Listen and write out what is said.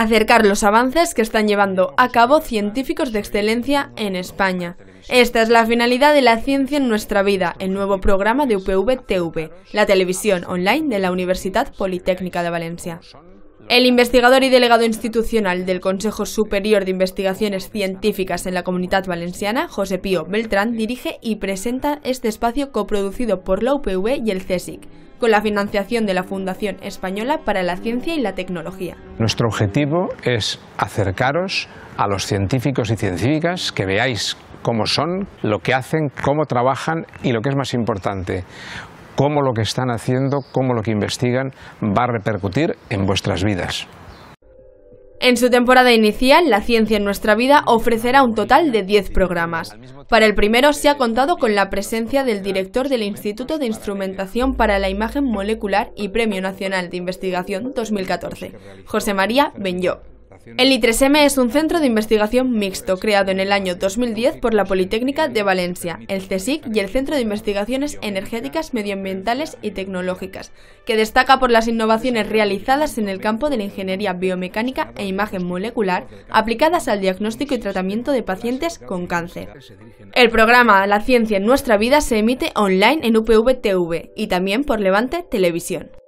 acercar los avances que están llevando a cabo científicos de excelencia en España. Esta es la finalidad de la ciencia en nuestra vida, el nuevo programa de UPV TV, la televisión online de la Universidad Politécnica de Valencia. El investigador y delegado institucional del Consejo Superior de Investigaciones Científicas en la Comunidad Valenciana, José Pío Beltrán, dirige y presenta este espacio coproducido por la UPV y el CSIC, con la financiación de la Fundación Española para la Ciencia y la Tecnología. Nuestro objetivo es acercaros a los científicos y científicas, que veáis cómo son, lo que hacen, cómo trabajan y lo que es más importante, cómo lo que están haciendo, cómo lo que investigan va a repercutir en vuestras vidas. En su temporada inicial, La ciencia en nuestra vida ofrecerá un total de 10 programas. Para el primero se ha contado con la presencia del director del Instituto de Instrumentación para la Imagen Molecular y Premio Nacional de Investigación 2014, José María Benyó. El I3M es un centro de investigación mixto pues, creado en el año 2010 pues, por la pues, Politécnica eh, de Valencia, el CSIC y el Centro de Investigaciones Energéticas, Medioambientales y Tecnológicas, que destaca por las innovaciones realizadas en el campo de la ingeniería biomecánica e imagen molecular aplicadas al diagnóstico y tratamiento de pacientes con cáncer. El programa La ciencia en nuestra vida se emite online en UPV y también por Levante Televisión.